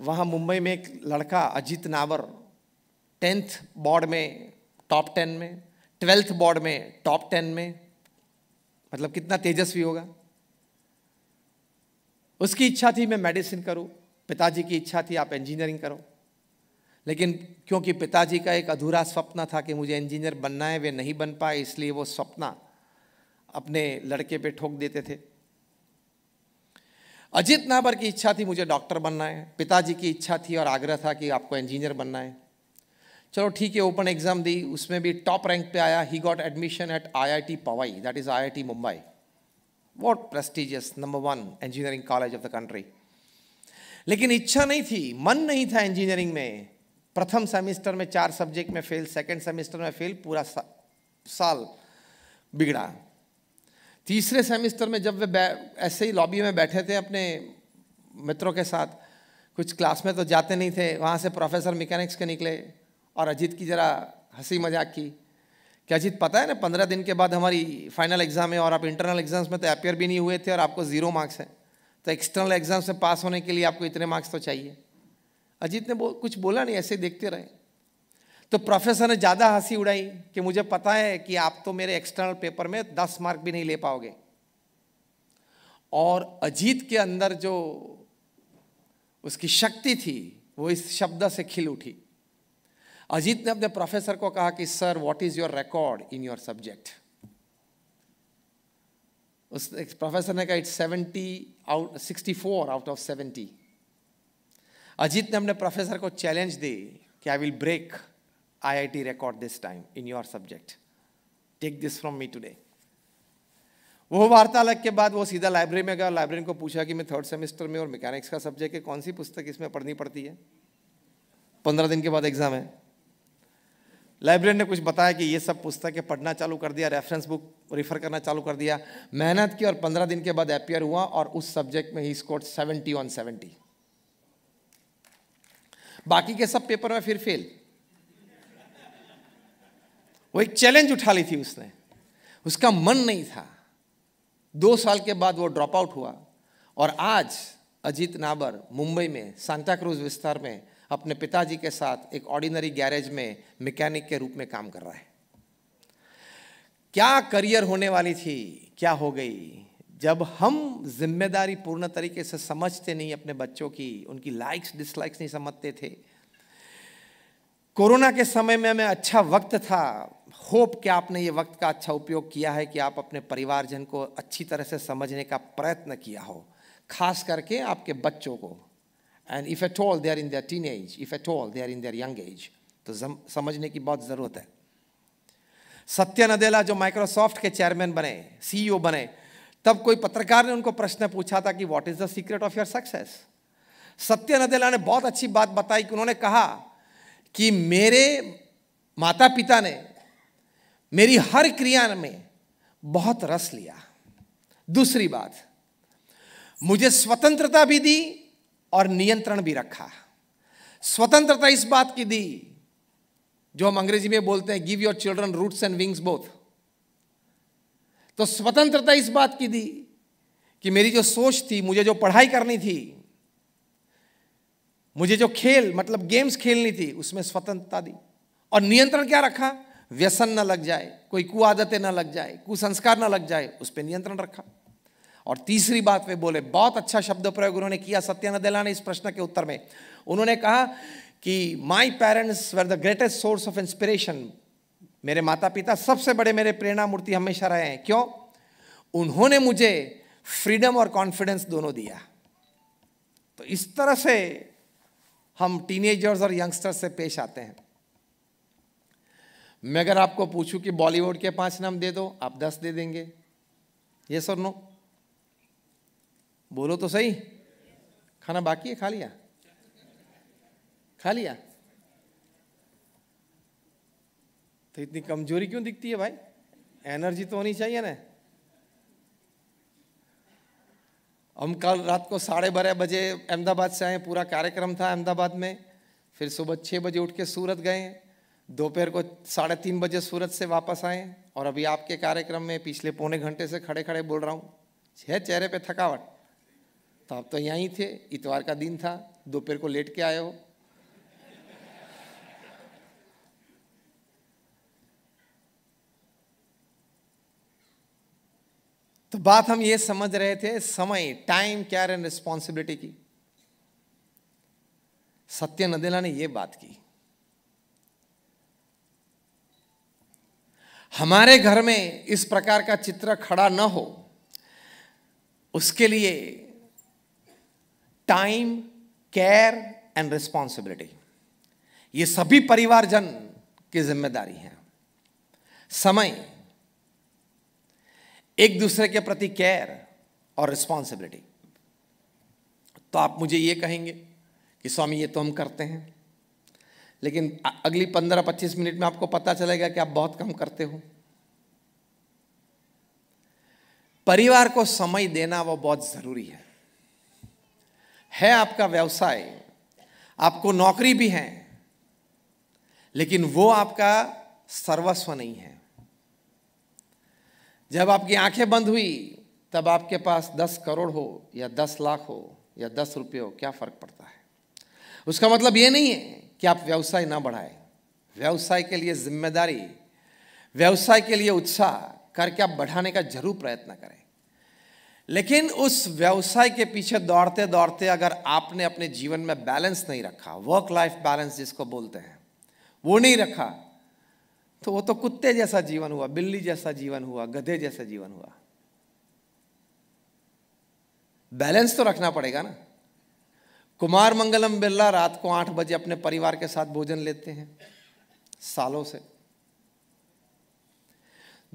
वहाँ मुंबई में एक लड़का अजीत नावर टेंथ बोर्ड में टॉप टेन में ट्वेल्थ बोर्ड में टॉप टेन में मतलब कितना तेजस्वी होगा उसकी इच्छा थी मैं मेडिसिन करूं पिताजी की इच्छा थी आप इंजीनियरिंग करो लेकिन क्योंकि पिताजी का एक अधूरा स्वप्न था कि मुझे इंजीनियर बनना है वे नहीं बन पाए इसलिए वो स्वप्न अपने लड़के पे ठोक देते थे अजीत नाबर की इच्छा थी मुझे डॉक्टर बनना है पिताजी की इच्छा थी और आग्रह था कि आपको इंजीनियर बनना है चलो ठीक है ओपन एग्जाम दी उसमें भी टॉप रैंक पे आया he got admission at IIT Powai that is IIT Mumbai what prestigious number one engineering college of the country लेकिन इच्छा नहीं थी मन नहीं था इंजीनियरिंग में प्रथम सेमेस्टर में चार सब्जेक्ट में फेल सेकेंड सेमेस्टर में फेल पूरा सा, साल बिगड़ा तीसरे सेमेस्टर में जब वे ऐसे ही लॉबी में बैठे थे अपने मित्रों के साथ कुछ क्लास में तो जाते नहीं थे वहाँ से प्रोफेसर मैकेनिक्स के निकले और अजीत की ज़रा हंसी मजाक की कि अजीत पता है ना पंद्रह दिन के बाद हमारी फाइनल एग्ज़ाम है और आप इंटरनल एग्ज़ाम्स में तो अपेयर भी नहीं हुए थे और आपको ज़ीरो मार्क्स हैं तो एक्सटर्नल एग्ज़ाम से पास होने के लिए आपको इतने मार्क्स तो चाहिए अजीत ने बो, कुछ बोला नहीं ऐसे देखते रहे तो प्रोफेसर ने ज़्यादा हंसी उड़ाई कि मुझे पता है कि आप तो मेरे एक्सटर्नल पेपर में दस मार्क भी नहीं ले पाओगे और अजीत के अंदर जो उसकी शक्ति थी वो इस शब्द से खिल उठी अजीत ने अपने प्रोफेसर को कहा कि sir what is your record in your subject उस प्रोफेसर ने कहा it's seventy out sixty four out of seventy Ajit ने अपने प्रोफेसर को चैलेंज दी कि I will break IIT record this time in your subject. Take this from me today. वो वार्तालाप के बाद वो सीधा लाइब्रेरी में गया लाइब्रेरी को पूछा कि मैं थर्ड सेमेस्टर में और मैकेनिक्स का सब्जेक्ट है कौन सी पुस्तक इसमें पढ़नी पड़ती है पंद्रह दिन के बाद एग्जाम है लाइब्रेरी ने कुछ बताया कि ये सब पुस्तकें पढ़ना चालू कर दिया रेफरेंस बुक रिफर करना चालू कर दिया मेहनत की और पंद्रह दिन के बाद अपियर हुआ और उस सब्जेक्ट में ही स्कोर सेवेंटी ऑन सेवेंटी बाकी के सब पेपर में फिर फेल वो एक चैलेंज उठा ली थी उसने उसका मन नहीं था दो साल के बाद वो ड्रॉप आउट हुआ और आज अजीत नाबर मुंबई में सांता क्रूज विस्तार में अपने पिताजी के साथ एक ऑर्डिनरी गैरेज में मैकेनिक के रूप में काम कर रहा है क्या करियर होने वाली थी क्या हो गई जब हम जिम्मेदारी पूर्ण तरीके से समझते नहीं अपने बच्चों की उनकी लाइक्स डिसलाइक्स नहीं समझते थे कोरोना के समय में हमें अच्छा वक्त था होप कि आपने ये वक्त का अच्छा उपयोग किया है कि आप अपने परिवारजन को अच्छी तरह से समझने का प्रयत्न किया हो खास करके आपके बच्चों को and if at all they are in their teen age if at all they are in their young age तो समझने की बहुत ज़रूरत है सत्य नदेला जो माइक्रोसॉफ्ट के चेयरमैन बने सीईओ e बने तब कोई पत्रकार ने उनको प्रश्न पूछा था कि what is the secret of your success Satya Nadella ने बहुत अच्छी बात बताई कि उन्होंने कहा कि मेरे माता पिता ने मेरी हर क्रिया में बहुत रस लिया दूसरी बात मुझे स्वतंत्रता भी दी और नियंत्रण भी रखा स्वतंत्रता इस बात की दी जो हम अंग्रेजी में बोलते हैं give your children roots and wings both तो स्वतंत्रता इस बात की दी कि मेरी जो सोच थी मुझे जो पढ़ाई करनी थी मुझे जो खेल मतलब गेम्स खेलनी थी उसमें स्वतंत्रता दी और नियंत्रण क्या रखा व्यसन न लग जाए कोई कुआदतें ना लग जाए कुसंस्कार ना लग जाए उस पर नियंत्रण रखा और तीसरी बात वे बोले बहुत अच्छा शब्द प्रयोग उन्होंने किया सत्यानंद दला ने इस प्रश्न के उत्तर में उन्होंने कहा कि my parents were the greatest source of inspiration मेरे माता पिता सबसे बड़े मेरे प्रेरणा मूर्ति हमेशा रहे हैं क्यों उन्होंने मुझे फ्रीडम और कॉन्फिडेंस दोनों दिया तो इस तरह से हम टीनेजर्स और यंगस्टर्स से पेश आते हैं मैं अगर आपको पूछूं कि बॉलीवुड के पांच नाम दे दो आप दस दे देंगे ये सर नो बोलो तो सही खाना बाकी है खा लिया खा लिया तो इतनी कमजोरी क्यों दिखती है भाई एनर्जी तो होनी चाहिए ना हम कल रात को साढ़े बारह बजे अहमदाबाद से आए पूरा कार्यक्रम था अहमदाबाद में फिर सुबह छः बजे उठ के सूरत गए दोपहर को साढ़े तीन बजे सूरत से वापस आए और अभी आपके कार्यक्रम में पिछले पौने घंटे से खड़े खड़े बोल रहा हूँ है चेहरे पे थकावट तो आप तो यहीं थे इतवार का दिन था दोपहर को लेट के आए हो तो बात हम ये समझ रहे थे समय टाइम केयर एंड रिस्पॉन्सिबिलिटी की सत्य नदेला ने यह बात की हमारे घर में इस प्रकार का चित्र खड़ा न हो उसके लिए टाइम केयर एंड रिस्पॉन्सिबिलिटी ये सभी परिवारजन की जिम्मेदारी है समय एक दूसरे के प्रति केयर और रिस्पॉन्सिबिलिटी तो आप मुझे ये कहेंगे कि स्वामी ये तो हम करते हैं लेकिन अगली पंद्रह पच्चीस मिनट में आपको पता चलेगा कि आप बहुत कम करते हो परिवार को समय देना वो बहुत ज़रूरी है है आपका व्यवसाय आपको नौकरी भी है लेकिन वो आपका सर्वस्व नहीं है जब आपकी आंखें बंद हुई तब आपके पास दस करोड़ हो या दस लाख हो या दस रुपये हो क्या फ़र्क पड़ता है उसका मतलब ये नहीं है कि आप व्यवसाय ना बढ़ाएं व्यवसाय के लिए जिम्मेदारी व्यवसाय के लिए उत्साह करके आप बढ़ाने का जरूर प्रयत्न करें लेकिन उस व्यवसाय के पीछे दौड़ते दौड़ते अगर आपने अपने जीवन में बैलेंस नहीं रखा वर्क लाइफ बैलेंस जिसको बोलते हैं वो नहीं रखा तो वो तो कुत्ते जैसा जीवन हुआ बिल्ली जैसा जीवन हुआ गधे जैसा जीवन हुआ बैलेंस तो रखना पड़ेगा ना कुमार मंगलम बिरला रात को आठ बजे अपने परिवार के साथ भोजन लेते हैं सालों से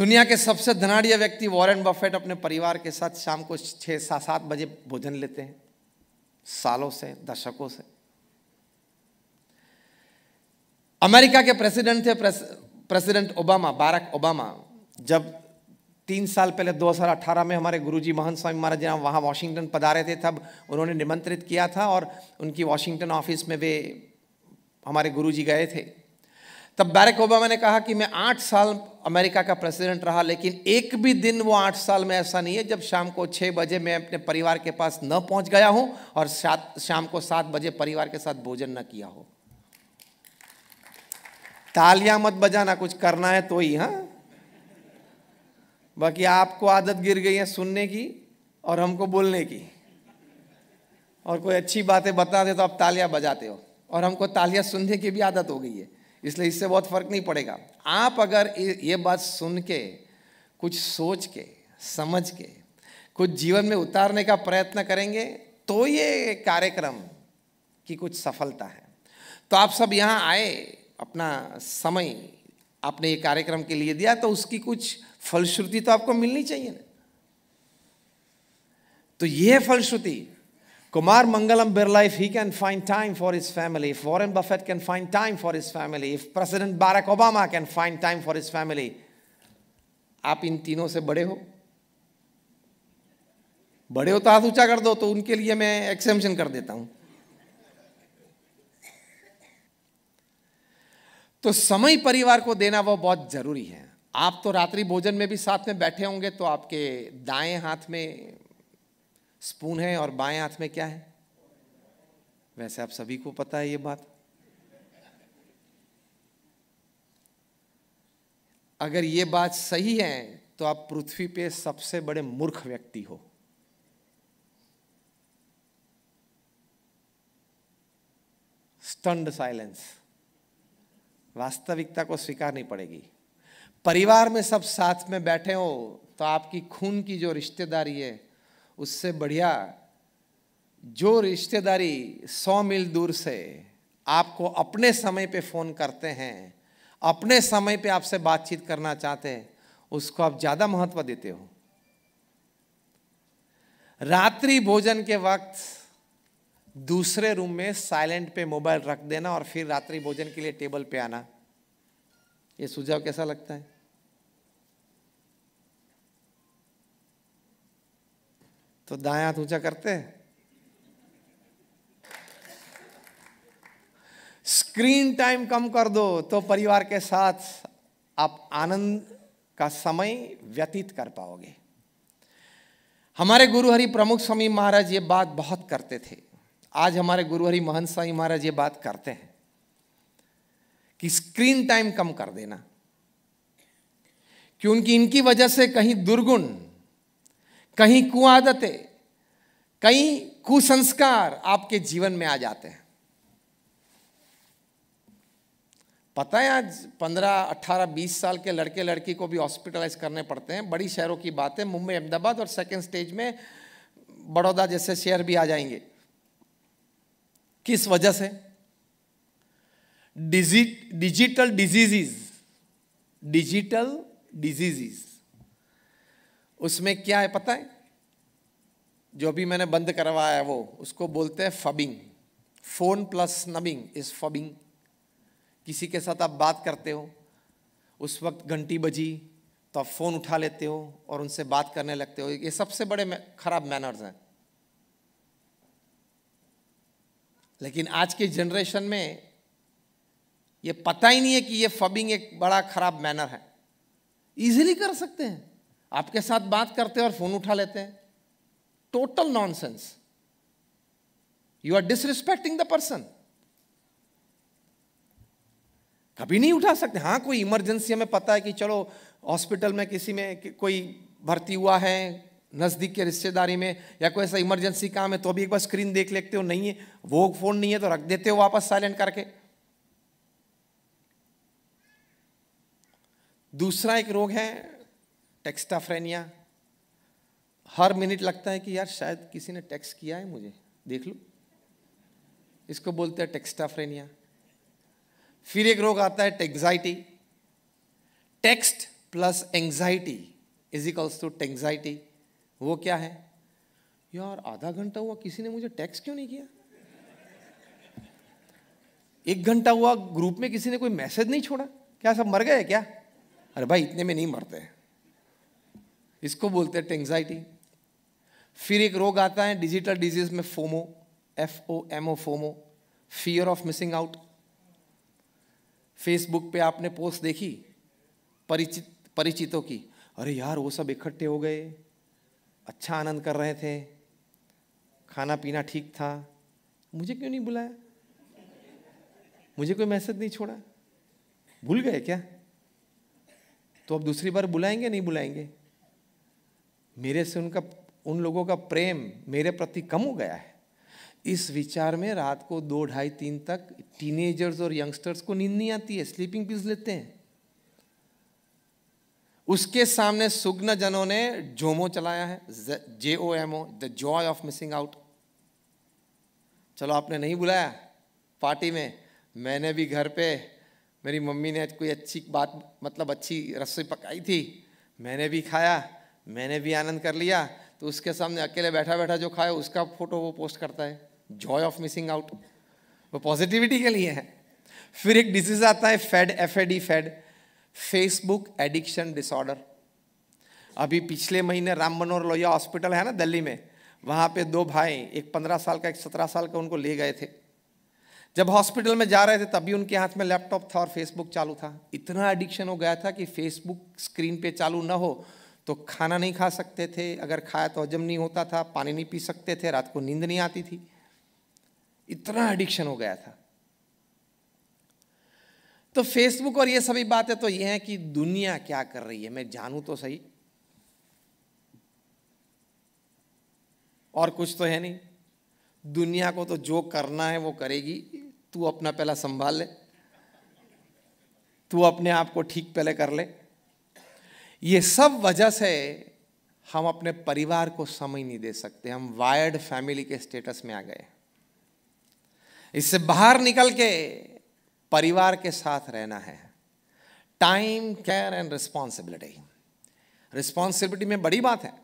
दुनिया के सबसे धनाढ़ व्यक्ति वॉरेन बफेट अपने परिवार के साथ शाम को छः सात सात बजे भोजन लेते हैं सालों से दशकों से अमेरिका के प्रेसिडेंट थे प्रेस, प्रेसिडेंट ओबामा बारक ओबामा जब तीन साल पहले 2018 में हमारे गुरुजी महंत स्वामी महाराज जी वहाँ वॉशिंगटन पधारे थे तब उन्होंने निमंत्रित किया था और उनकी वॉशिंगटन ऑफिस में वे हमारे गुरुजी गए थे तब बैरक ओबामा ने कहा कि मैं आठ साल अमेरिका का प्रेसिडेंट रहा लेकिन एक भी दिन वो आठ साल में ऐसा नहीं है जब शाम को छः बजे मैं अपने परिवार के पास न पहुंच गया हूं और शाम को सात बजे परिवार के साथ भोजन न किया हो तालियां मत बजाना कुछ करना है तो ही हाँ बाकी आपको आदत गिर गई है सुनने की और हमको बोलने की और कोई अच्छी बातें बता दे तो आप तालियां बजाते हो और हमको तालियां सुनने की भी आदत हो गई है इसलिए इससे बहुत फर्क नहीं पड़ेगा आप अगर ये बात सुन के कुछ सोच के समझ के कुछ जीवन में उतारने का प्रयत्न करेंगे तो ये कार्यक्रम की कुछ सफलता है तो आप सब यहाँ आए अपना समय आपने ये कार्यक्रम के लिए दिया तो उसकी कुछ फलश्रुति तो आपको मिलनी चाहिए ना तो ये फलश्रुति Kumar Mangalam Birla if he can find time for his family if Warren Buffett can find time for his family if president Barack Obama can find time for his family आप इन तीनों से बड़े हो बड़े हो तो हाथ ऊंचा कर दो तो उनके लिए मैं एक्सेम्शन कर देता हूं तो समय परिवार को देना वो बहुत ज़रूरी है आप तो रात्रि भोजन में भी साथ में बैठे होंगे तो आपके दाएं हाथ में स्पून है और बाएं हाथ में क्या है वैसे आप सभी को पता है ये बात अगर ये बात सही है तो आप पृथ्वी पे सबसे बड़े मूर्ख व्यक्ति हो स्टंड साइलेंस वास्तविकता को स्वीकारनी पड़ेगी परिवार में सब साथ में बैठे हो तो आपकी खून की जो रिश्तेदारी है उससे बढ़िया जो रिश्तेदारी सौ मील दूर से आपको अपने समय पे फ़ोन करते हैं अपने समय पे आपसे बातचीत करना चाहते हैं उसको आप ज़्यादा महत्व देते हो रात्रि भोजन के वक्त दूसरे रूम में साइलेंट पे मोबाइल रख देना और फिर रात्रि भोजन के लिए टेबल पे आना ये सुझाव कैसा लगता है तो दाया हाथ ऊंचा करते हैं स्क्रीन टाइम कम कर दो तो परिवार के साथ आप आनंद का समय व्यतीत कर पाओगे हमारे गुरु हरि प्रमुख स्वामी महाराज ये बात बहुत करते थे आज हमारे गुरुहरि महंत साई महाराज ये बात करते हैं कि स्क्रीन टाइम कम कर देना क्योंकि इनकी वजह से कहीं दुर्गुण कहीं कुआदतें कहीं कुसंस्कार आपके जीवन में आ जाते हैं पता है आज पंद्रह अट्ठारह बीस साल के लड़के लड़की को भी हॉस्पिटलाइज करने पड़ते हैं बड़ी शहरों की बात है मुंबई अहमदाबाद और सेकेंड स्टेज में बड़ौदा जैसे शहर भी आ जाएंगे किस वजह से डिजिटल डिजीजीज डिजिटल डिजीजीज उसमें क्या है पता है जो भी मैंने बंद करवाया है वो उसको बोलते हैं phubbing phone plus snubbing is phubbing किसी के साथ आप बात करते हो उस वक्त घंटी बजी तो आप फ़ोन उठा लेते हो और उनसे बात करने लगते हो ये सबसे बड़े ख़राब मैनर्स हैं लेकिन आज के जनरेशन में ये पता ही नहीं है कि ये फबिंग एक बड़ा खराब मैनर है इजीली कर सकते हैं आपके साथ बात करते हैं और फोन उठा लेते हैं total nonsense you are disrespecting the person कभी नहीं उठा सकते हाँ कोई इमरजेंसी हमें पता है कि चलो हॉस्पिटल में किसी में कोई भर्ती हुआ है नज़दीक के रिश्तेदारी में या कोई ऐसा इमरजेंसी काम है तो अभी एक बार स्क्रीन देख लेते हो नहीं है वो फ़ोन नहीं है तो रख देते हो वापस साइलेंट करके दूसरा एक रोग है टेक्स्टाफ्रेनिया हर मिनट लगता है कि यार शायद किसी ने टेक्स किया है मुझे देख लो इसको बोलते हैं टेक्स्टाफ्रेनिया फिर एक रोग आता है textiety text plus anxiety is equals to textiety वो क्या है यार आधा घंटा हुआ किसी ने मुझे टैक्स क्यों नहीं किया एक घंटा हुआ ग्रुप में किसी ने कोई मैसेज नहीं छोड़ा क्या सब मर गए क्या अरे भाई इतने में नहीं मरते इसको बोलते हैं टेंगजाइटी फिर एक रोग आता है डिजिटल डिजीज में FOMO F O M O FOMO fear of missing out Facebook पे आपने पोस्ट देखी परिचित परिचितों की अरे यार वो सब इकट्ठे हो गए अच्छा आनंद कर रहे थे खाना पीना ठीक था मुझे क्यों नहीं बुलाया मुझे कोई मैसेज नहीं छोड़ा भूल गए क्या तो अब दूसरी बार बुलाएंगे नहीं बुलाएंगे मेरे से उनका उन लोगों का प्रेम मेरे प्रति कम हो गया है इस विचार में रात को दो ढाई तीन तक टीनेजर्स और यंगस्टर्स को नींद नहीं आती है स्लीपिंग पीस लेते हैं उसके सामने सुग्न जनों ने जोमो चलाया है J O M O the joy of missing out चलो आपने नहीं बुलाया पार्टी में मैंने भी घर पे मेरी मम्मी ने कोई अच्छी बात मतलब अच्छी रसोई पकाई थी मैंने भी खाया मैंने भी आनंद कर लिया तो उसके सामने अकेले बैठा बैठा जो खाया उसका फोटो वो पोस्ट करता है जॉय ऑफ मिसिंग आउट वो पॉजिटिविटी के लिए है फिर एक डिजीज आता है FAD F A D E FAD Facebook addiction disorder अभी पिछले महीने राम मनोहर लोहिया हॉस्पिटल है ना दिल्ली में वहाँ पे दो भाई एक पंद्रह साल का एक सत्रह साल का उनको ले गए थे जब हॉस्पिटल में जा रहे थे तभी उनके हाथ में लैपटॉप था और फेसबुक चालू था इतना एडिक्शन हो गया था कि फेसबुक स्क्रीन पे चालू ना हो तो खाना नहीं खा सकते थे अगर खाया तो हजम नहीं होता था पानी नहीं पी सकते थे रात को नींद नहीं आती थी इतना एडिक्शन हो गया था तो फेसबुक और ये सभी बातें तो ये हैं कि दुनिया क्या कर रही है मैं जानूं तो सही और कुछ तो है नहीं दुनिया को तो जो करना है वो करेगी तू अपना पहला संभाल ले तू अपने आप को ठीक पहले कर ले ये सब वजह से हम अपने परिवार को समय नहीं दे सकते हम वायर्ड फैमिली के स्टेटस में आ गए इससे बाहर निकल के परिवार के साथ रहना है time care and responsibility responsibility में बड़ी बात है